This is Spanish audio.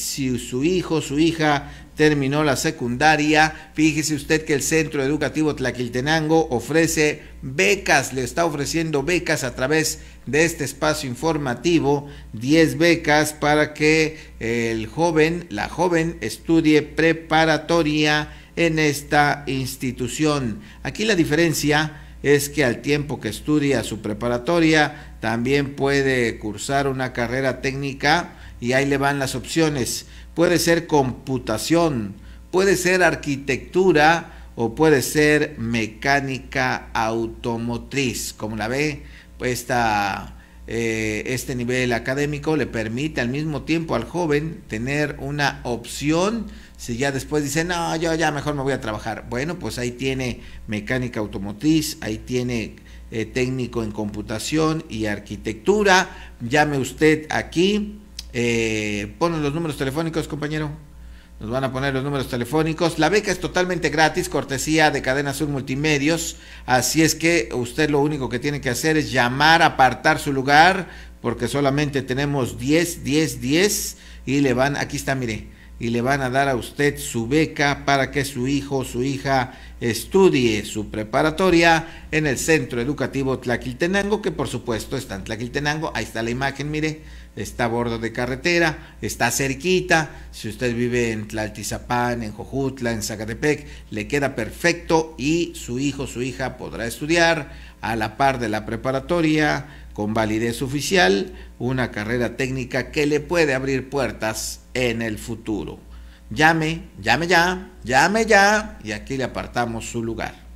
si su hijo, su hija terminó la secundaria, fíjese usted que el Centro Educativo Tlaquiltenango ofrece becas, le está ofreciendo becas a través de este espacio informativo, 10 becas para que el joven, la joven estudie preparatoria en esta institución. Aquí la diferencia es que al tiempo que estudia su preparatoria, también puede cursar una carrera técnica y ahí le van las opciones. Puede ser computación, puede ser arquitectura o puede ser mecánica automotriz. Como la ve, pues este nivel académico le permite al mismo tiempo al joven tener una opción. Si ya después dice, no, yo ya mejor me voy a trabajar. Bueno, pues ahí tiene mecánica automotriz, ahí tiene eh, técnico en computación y arquitectura. Llame usted aquí eh, ponen los números telefónicos, compañero. Nos van a poner los números telefónicos. La beca es totalmente gratis, cortesía de Cadena Sur Multimedios. Así es que usted lo único que tiene que hacer es llamar, apartar su lugar, porque solamente tenemos 10, 10, 10. Y le van, aquí está, mire, y le van a dar a usted su beca para que su hijo o su hija estudie su preparatoria en el Centro Educativo Tlaquiltenango, que por supuesto está en Tlaquiltenango, ahí está la imagen, mire, está a bordo de carretera, está cerquita, si usted vive en Tlaltizapán, en Jojutla, en Zacatepec, le queda perfecto y su hijo o su hija podrá estudiar a la par de la preparatoria con validez oficial, una carrera técnica que le puede abrir puertas en el futuro. Llame, llame ya, llame ya y aquí le apartamos su lugar.